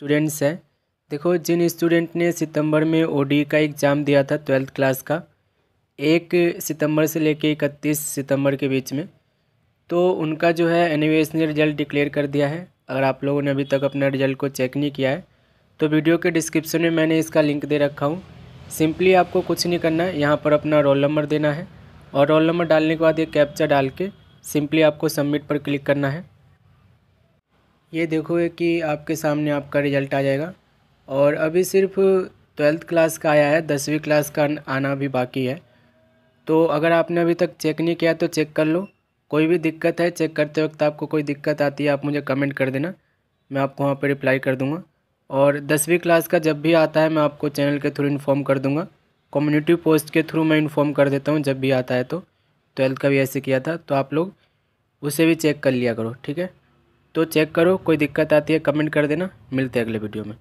students हैं देखो जिन student ने सितंबर में ओडी का एग्ज़ाम दिया था ट्वेल्थ क्लास का एक सितंबर से लेके इकतीस सितंबर के बीच में तो उनका जो है एनवीएस ने रिज़ल्ट डिक्लेयर कर दिया है अगर आप लोगों ने अभी तक अपना रिज़ल्ट को चेक नहीं किया है तो वीडियो के डिस्क्रिप्शन में मैंने इसका लिंक दे रखा हूँ सिंपली आपको कुछ नहीं करना है यहाँ पर अपना रोल नंबर देना है और रोल नंबर डालने के बाद ये कैप्चा डाल के सिंपली आपको सबमिट पर क्लिक करना है ये देखो कि आपके सामने आपका रिज़ल्ट आ जाएगा और अभी सिर्फ ट्वेल्थ क्लास का आया है दसवीं क्लास का आना भी बाकी है तो अगर आपने अभी तक चेक नहीं किया तो चेक कर लो कोई भी दिक्कत है चेक करते वक्त आपको कोई दिक्कत आती है आप मुझे कमेंट कर देना मैं आपको वहाँ पर रिप्लाई कर दूँगा और दसवीं क्लास का जब भी आता है मैं आपको चैनल के थ्रू इन्फॉर्म कर दूँगा कम्युनिटी पोस्ट के थ्रू मैं इन्फॉर्म कर देता हूँ जब भी आता है तो ट्वेल्थ का भी ऐसे किया था तो आप लोग उसे भी चेक कर लिया करो ठीक है तो चेक करो कोई दिक्कत आती है कमेंट कर देना मिलते हैं अगले वीडियो में